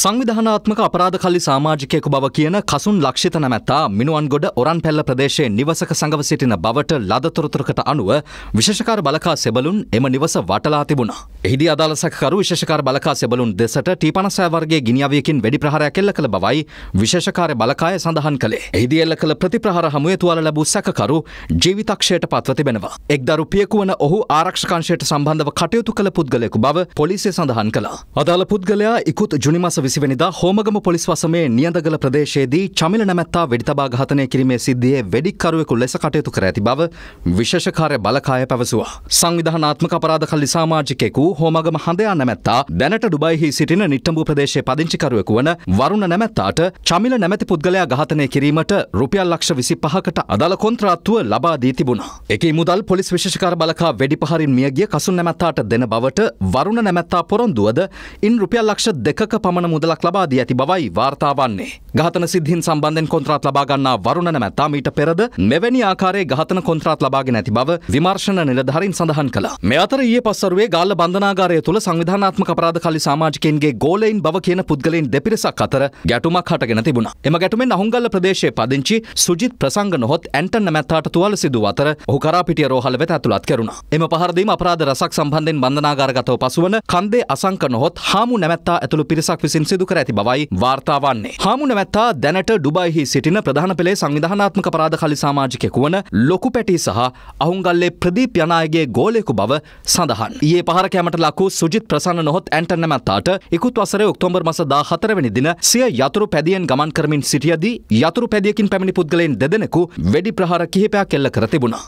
සංවිධානාත්මක අපරාධ කල්ලි සාමාජිකයෙකු බව කියන කසුන් ලක්ෂිත නැමැත්තා මිනුවන් ගොඩ ඔරන් පැල්ල ප්‍රදේශයේ නිවසක සඟව සිටින බවට ලදතොරතුරකට අනුව විශෂකාර බලකා සෙබලුන් එම නිවස වටලා තිබුණා. එහිදී අදාළ සැකකරු විශෂකාර බලකා සෙබලුන් දෙසට ටීපනසෑ වර්ගේ ගිනිියාවයකින් වැඩි ප්‍රහරයක් එල්ල කළ බවයි විශෂකාර බලකාය සඳහන් කළේ. එහිදී එල්ල කළ ප්‍රතිප්‍රහර හමුවේ තුවාල ලැබූ සැකකරු ජීවිතක්ෂයට පත්ව තිබෙනවා. එක්දරු පියකුවන ඔහු ආරක්ෂකංශයට සම්බන්ධව කටයුතු කළ පුද්ගලයෙකු බව පොලිසිය සඳහන් කළා. අදාළ පුද්ගලයා ඉකුත් ජුනිමස විසිවනිදා හෝමගම පොලිස් වසමේ නියඳගල ප්‍රදේශයේදී චමිල නැමැත්තා වෙඩිතබා ඝාතනය කිරීමේ සිද්ධියේ වෙඩික්කරුවෙකු ලෙස කටයුතු කර ඇති බව විශේෂකාරය බලකාය පැවසුවා. සංවිධානාත්මක අපරාධ කල්ලි සාමාජිකයෙකු හෝමගම හඳයා නැමැත්තා දැනට ඩුබයිහි සිටින නිට්ටඹු ප්‍රදේශයේ පදිංචිකරුවෙකු වන වරුණ නැමැත්තාට චමිල නැමැති පුද්ගලයා ඝාතනය කිරීමට රුපියල් ලක්ෂ විසි පහකට අදාළ කොන්ත්‍රාත්තුව ලබා දී තිබුණා. එකී මුදල් පොලිස් විශේෂකාර බලකා වෙඩිපහරින් මියගිය කසුන් නැමැත්තාට දෙන බවට වරුණ නැමැත්තා පොරොන්දුවද ඉන් රුපියල් ලක්ෂ දෙකක පමණ සමාන මුදලක් ලබා දී ඇති බවයි වාර්තා වන්නේ. ඝාතන සිද්ධීන් සම්බන්ධයෙන් කොන්ත්‍රාත් ලබා ගන්නා වරුණ නැමැත්තා මීට පෙරද මෙවැනි ආකාරයේ ඝාතන කොන්ත්‍රාත් ලබාගෙන ඇති බව විමර්ශන නිලධාරීන් සඳහන් කළා. මේ අතර ඊයේ පස්වරුවේ ගාල්ල බන්ධනාගාරය තුළ සංවිධානාත්මක අපරාධකාරී සමාජිකයන්ගේ ගෝලයින් බව කියන පුද්ගලයන් දෙපිරිසක් අතර ගැටුමක් හටගෙන තිබුණා. එම ගැටුමෙන් අහුන්ගල්ල ප්‍රදේශයේ පදිංචි සුජිත් ප්‍රසංග නොහොත් ඇන්ටන් නැමැත්තාට තුවාල සිදුව අතර ඔහු කරා පිටිය රෝහල වෙත ඇතුළත් කෙරුණා. එම පහරදීම අපරාධ රසක් සම්බන්ධයෙන් බන්ධනාගාරගතව පසුවන කන්දේ අසංක නොහොත් හාමු නැමැත්තා ඇතුළු පිරිසක් විසින් ලෙසින් සිදු කර ඇති බවයි වාර්තා වන්නේ. හාමුණවැත්තා දැනට ඩුබයිහි සිටින ප්‍රධාන පෙළේ සංවිධානාත්මක පරාධ කලි සමාජිකයෙකු වන ලොකු පැටි සහ අහුන්ගල්ලේ ප්‍රදීප් යනායගේ ගෝලයෙකු බව සඳහන්. ඒ පහර කැමට ලකු සුජිත් ප්‍රසන්න නොහොත් ඇන්ටන මැත්තාට එකුත් වසරේ ඔක්තෝම්බර් මස 14 වෙනි දින සිය යතුරු පැදියෙන් ගමන් කරමින් සිටියදී යතුරු පැදියකින් පැමිණි පුද්ගලයන් දෙදෙනෙකු වෙඩි ප්‍රහාර කිහිපයක් එල්ල කර තිබුණා.